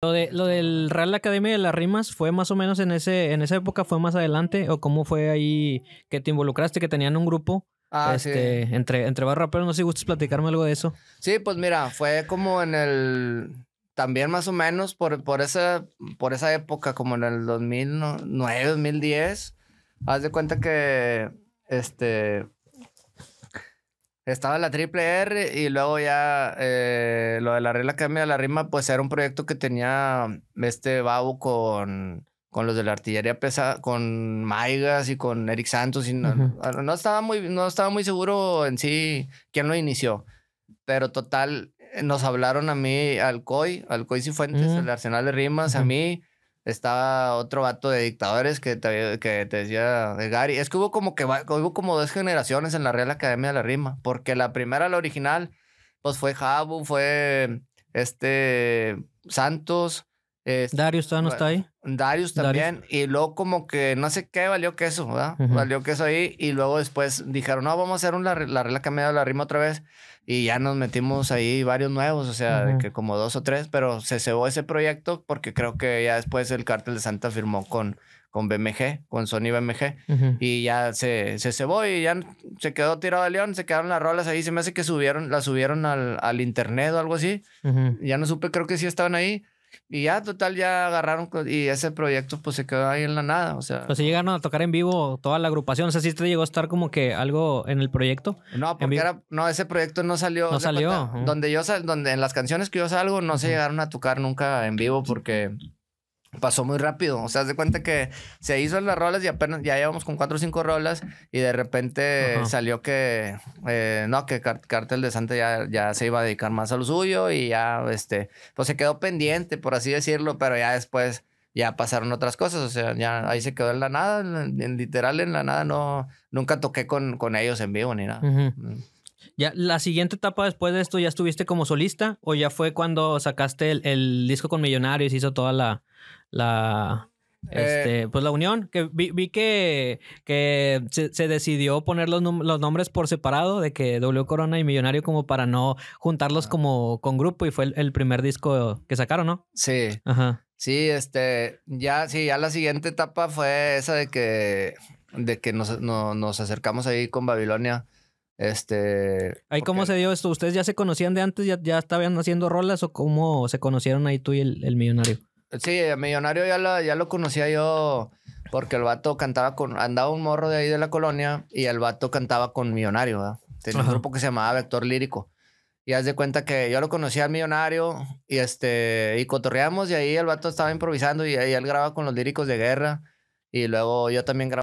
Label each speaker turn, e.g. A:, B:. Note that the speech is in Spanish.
A: Lo, de, lo del Real Academia de las Rimas fue más o menos en ese en esa época, fue más adelante, o cómo fue ahí que te involucraste, que tenían un grupo ah, este, entre, entre barra pero No sé si gustas platicarme algo de eso.
B: Sí, pues mira, fue como en el. También más o menos por, por, esa, por esa época, como en el 2009, 2010. Haz de cuenta que este, estaba la triple R y luego ya eh, lo de la regla cambia la Rima, pues era un proyecto que tenía este Babu con, con los de la artillería pesada, con Maigas y con Eric Santos. Y no, estaba muy, no estaba muy seguro en sí quién lo inició. Pero total, eh, nos hablaron a mí, al COI, al COI Cifuentes, uh el Arsenal de Rimas, a mí estaba otro vato de dictadores que te, que te decía eh, Gary. Es que hubo como que hubo como dos generaciones en la Real Academia de la Rima. Porque la primera, la original, pues fue Jabu, fue este Santos, Darius todavía no está ahí. Darius también. Y luego como que no sé qué valió que eso, ¿verdad? Valió que eso ahí. Y luego después dijeron, no, vamos a hacer un, la, regla cambiada de la rima otra vez. Y ya nos metimos ahí varios nuevos, o sea, que como dos o tres, pero se cebó ese proyecto porque creo que ya después el cártel de Santa firmó con, con BMG, con Sony BMG, y ya se, se cebó y ya se quedó tirado de león, se quedaron las rolas ahí, se me hace que subieron, las subieron al, al internet o algo así, ya no supe, creo que sí estaban ahí, y ya, total, ya agarraron y ese proyecto pues se quedó ahí en la nada, o sea.
A: Pues se llegaron a tocar en vivo toda la agrupación, o sea, sí te llegó a estar como que algo en el proyecto. No, porque era,
B: no, ese proyecto no salió. No salió. Donde yo, donde en las canciones que yo salgo no se llegaron a tocar nunca en vivo porque pasó muy rápido. O sea, de cuenta que se hizo las rolas y apenas ya llevamos con cuatro o cinco rolas y de repente salió que, eh, no, que Cartel de Santa ya, ya se iba a dedicar más a lo suyo y ya, este, pues se quedó pendiente, por así decirlo, pero ya después ya pasaron otras cosas, o sea, ya ahí se quedó en la nada, en, literal en la nada, no, nunca toqué con, con ellos en vivo ni nada
A: la siguiente etapa después de esto, ¿ya estuviste como solista? ¿O ya fue cuando sacaste el, disco con Millonarios y hizo toda la. la este, eh. pues la unión, que vi, que, que se, decidió poner los, nombres por separado, de que W Corona y Millonario, como para no juntarlos ah. como con grupo, y fue el, primer disco que sacaron, ¿no? Sí. Ajá.
B: Sí, este, ya, sí, ya la siguiente etapa fue esa de que,
A: de que nos acercamos ahí con Babilonia este. ¿Ahí cómo se dio esto? ¿Ustedes ya se conocían de antes? ¿Ya, ya estaban haciendo rolas o cómo se conocieron ahí tú y el, millonario?
B: Sí, el millonario ya lo, ya lo conocía yo porque el vato cantaba con. Andaba un morro de ahí de la colonia y el vato cantaba con millonario, ¿verdad? Tenía un grupo que se llamaba Vector Lírico. Y haz de cuenta que yo lo conocía al millonario y este y cotorreamos y ahí el vato estaba improvisando y ahí él graba con los líricos de guerra y luego yo también grababa